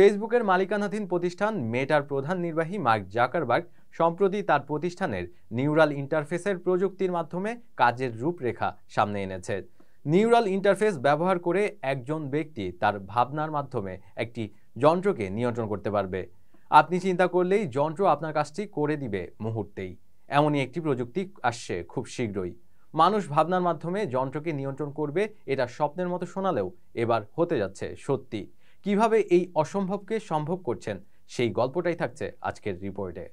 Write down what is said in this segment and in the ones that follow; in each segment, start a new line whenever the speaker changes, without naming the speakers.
ফেসবুকের মালিকানাধীন প্রতিষ্ঠান মেটার প্রধান নির্বাহী মার্ক জাকারবার্গ সম্প্রতি তার প্রতিষ্ঠানের নিউরাল ইন্টারফেসের প্রযুক্তির মাধ্যমে কাজের রূপরেখা সামনে এনেছে নিউরাল ইন্টারফেস ব্যবহার করে একজন ব্যক্তি তার ভাবনার মাধ্যমে একটি যন্ত্রকে নিয়ন্ত্রণ করতে পারবে আপনি চিন্তা করলেই যন্ত্র আপনার কাজটি করে দিবে মুহূর্তেই এমনই একটি প্রযুক্তি আসছে খুব শীঘ্রই মানুষ ভাবনার মাধ্যমে যন্ত্রকে নিয়ন্ত্রণ করবে এটা স্বপ্নের মতো শোনালেও এবার হতে যাচ্ছে সত্যি কিভাবে এই অসম্ভবকে সম্ভব করছেন সেই গল্পটাই থাকছে আজকের রিপোর্টে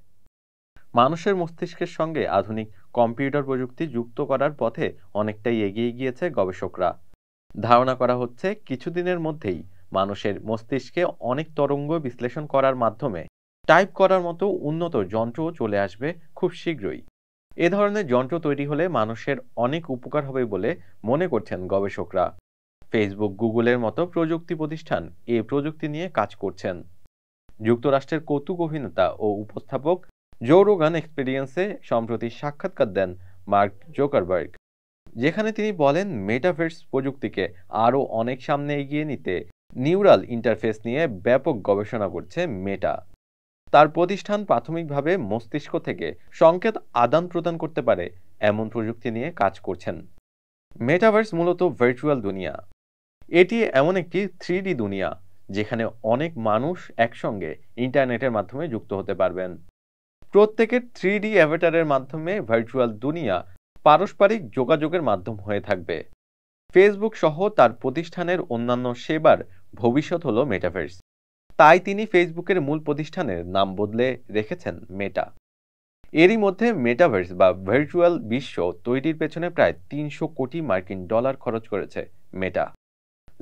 মানুষের মস্তিষ্কের সঙ্গে আধুনিক কম্পিউটার প্রযুক্তি যুক্ত করার পথে অনেকটাই এগিয়ে গিয়েছে গবেষকরা ধারণা করা হচ্ছে কিছুদিনের মধ্যেই মানুষের মস্তিষ্কে অনেক তরঙ্গ বিশ্লেষণ করার মাধ্যমে টাইপ করার মতো উন্নত যন্ত্রও চলে আসবে খুব শীঘ্রই এ ধরনের যন্ত্র তৈরি হলে মানুষের অনেক উপকার হবে বলে মনে করছেন গবেষকরা ফেসবুক গুগলের মতো প্রযুক্তি প্রতিষ্ঠান এ প্রযুক্তি নিয়ে কাজ করছেন যুক্তরাষ্ট্রের কৌতুক অভিনেতা ও উপস্থাপক জোরোগান এক্সপিরিয়েন্সে সম্প্রতি সাক্ষাৎকার দেন মার্ক জোকারবার্গ যেখানে তিনি বলেন মেটাভার্স প্রযুক্তিকে আরও অনেক সামনে এগিয়ে নিতে নিউরাল ইন্টারফেস নিয়ে ব্যাপক গবেষণা করছে মেটা তার প্রতিষ্ঠান প্রাথমিকভাবে মস্তিষ্ক থেকে সংকেত আদান প্রদান করতে পারে এমন প্রযুক্তি নিয়ে কাজ করছেন মেটাভার্স মূলত ভার্চুয়াল দুনিয়া এটি এমন একটি থ্রি দুনিয়া যেখানে অনেক মানুষ একসঙ্গে ইন্টারনেটের মাধ্যমে যুক্ত হতে পারবেন প্রত্যেকের থ্রি ডি অ্যাভেটারের মাধ্যমে ভার্চুয়াল দুনিয়া পারস্পরিক যোগাযোগের মাধ্যম হয়ে থাকবে ফেসবুক সহ তার প্রতিষ্ঠানের অন্যান্য সেবার ভবিষ্যৎ হল মেটাভার্স তাই তিনি ফেসবুকের মূল প্রতিষ্ঠানের নাম বদলে রেখেছেন মেটা এরই মধ্যে মেটাভার্স বা ভার্চুয়াল বিশ্ব তৈরির পেছনে প্রায় তিনশো কোটি মার্কিন ডলার খরচ করেছে মেটা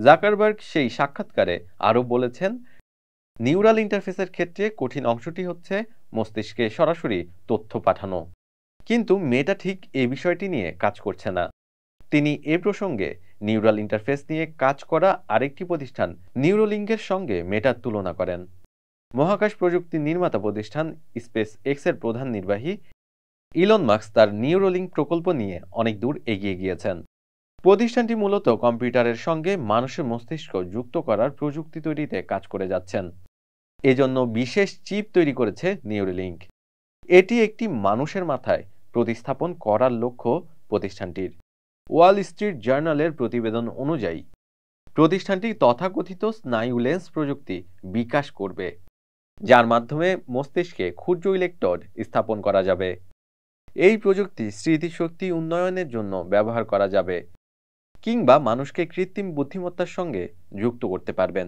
জাকারবার্গ সেই সাক্ষাৎকারে আরও বলেছেন নিউরাল ইন্টারফেসের ক্ষেত্রে কঠিন অংশটি হচ্ছে মস্তিষ্কে সরাসরি তথ্য পাঠানো কিন্তু মেটা ঠিক এ বিষয়টি নিয়ে কাজ করছে না তিনি এ প্রসঙ্গে নিউরাল ইন্টারফেস নিয়ে কাজ করা আরেকটি প্রতিষ্ঠান নিউরোলিঙ্কের সঙ্গে মেটার তুলনা করেন মহাকাশ প্রযুক্তি নির্মাতা প্রতিষ্ঠান স্পেস এক্সের প্রধান নির্বাহী ইলন মার্ক্স তার নিউরোলিঙ্ক প্রকল্প নিয়ে অনেক দূর এগিয়ে গিয়েছেন প্রতিষ্ঠানটি মূলত কম্পিউটারের সঙ্গে মানুষের মস্তিষ্ক যুক্ত করার প্রযুক্তি তৈরিতে কাজ করে যাচ্ছেন এজন্য বিশেষ চিপ তৈরি করেছে নিউরিলিঙ্ক এটি একটি মানুষের মাথায় প্রতিস্থাপন করার লক্ষ্য প্রতিষ্ঠানটির ওয়াল স্ট্রিট জার্নালের প্রতিবেদন অনুযায়ী প্রতিষ্ঠানটি তথাকথিত স্নায়ু লেন্স প্রযুক্তি বিকাশ করবে যার মাধ্যমে মস্তিষ্কে ক্ষুদ্র ইলেকট্রড স্থাপন করা যাবে এই প্রযুক্তি স্মৃতিশক্তি উন্নয়নের জন্য ব্যবহার করা যাবে কিংবা মানুষকে কৃত্রিম বুদ্ধিমত্তার সঙ্গে যুক্ত করতে পারবেন